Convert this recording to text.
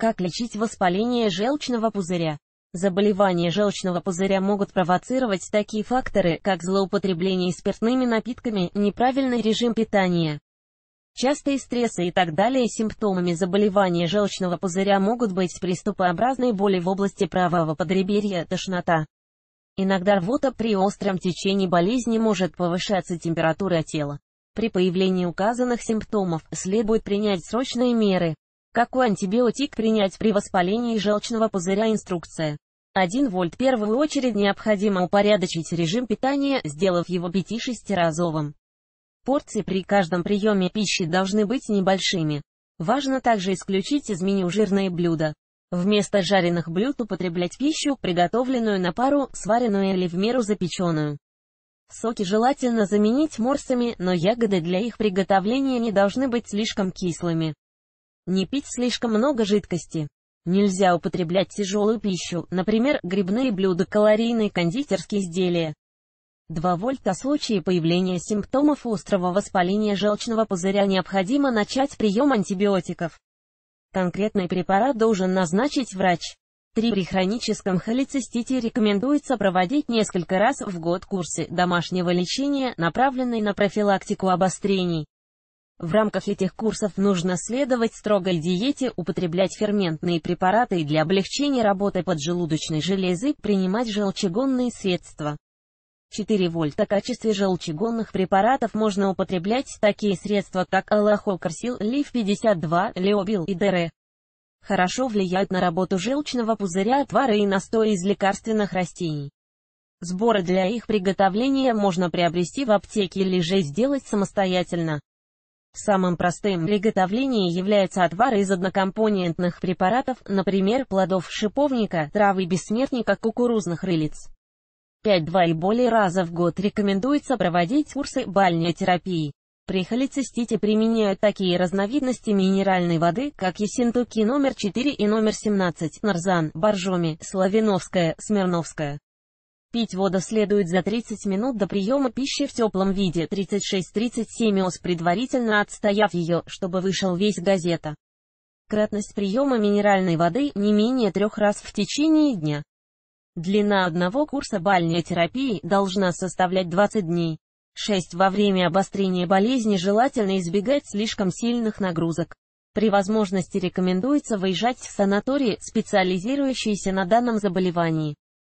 Как лечить воспаление желчного пузыря? Заболевания желчного пузыря могут провоцировать такие факторы, как злоупотребление спиртными напитками, неправильный режим питания. Частые стрессы и так далее симптомами заболевания желчного пузыря могут быть приступообразные боли в области правого подреберья, тошнота. Иногда рвота при остром течении болезни может повышаться температура тела. При появлении указанных симптомов следует принять срочные меры. Какой антибиотик принять при воспалении желчного пузыря инструкция? 1 вольт. В первую очередь необходимо упорядочить режим питания, сделав его 5-6-разовым. Порции при каждом приеме пищи должны быть небольшими. Важно также исключить из меню жирные блюда. Вместо жареных блюд употреблять пищу, приготовленную на пару, сваренную или в меру запеченную. Соки желательно заменить морсами, но ягоды для их приготовления не должны быть слишком кислыми. Не пить слишком много жидкости. Нельзя употреблять тяжелую пищу, например, грибные блюда, калорийные кондитерские изделия. 2 вольта случае появления симптомов острого воспаления желчного пузыря необходимо начать прием антибиотиков. Конкретный препарат должен назначить врач. 3. При хроническом холецистите рекомендуется проводить несколько раз в год курсы домашнего лечения, направленные на профилактику обострений. В рамках этих курсов нужно следовать строгой диете, употреблять ферментные препараты для облегчения работы поджелудочной железы, принимать желчегонные средства. 4 вольта. В качестве желчегонных препаратов можно употреблять такие средства, как аллахокарсил, лиф-52, леобил и ДР. Хорошо влияют на работу желчного пузыря отвары и настои из лекарственных растений. Сборы для их приготовления можно приобрести в аптеке или же сделать самостоятельно. Самым простым приготовлением является отвар из однокомпонентных препаратов, например, плодов шиповника, травы бессмертника, кукурузных рылиц. 5-2 и более раза в год рекомендуется проводить курсы бальнеотерапии. При холецистите применяют такие разновидности минеральной воды, как Есентуки номер 4 и номер 17, Нарзан, Боржоми, Славиновская, Смирновская. Пить воду следует за 30 минут до приема пищи в теплом виде 36-37 ос, предварительно отстояв ее, чтобы вышел весь газета. Кратность приема минеральной воды не менее трех раз в течение дня. Длина одного курса терапии должна составлять 20 дней. 6. Во время обострения болезни желательно избегать слишком сильных нагрузок. При возможности рекомендуется выезжать в санатории, специализирующиеся на данном заболевании.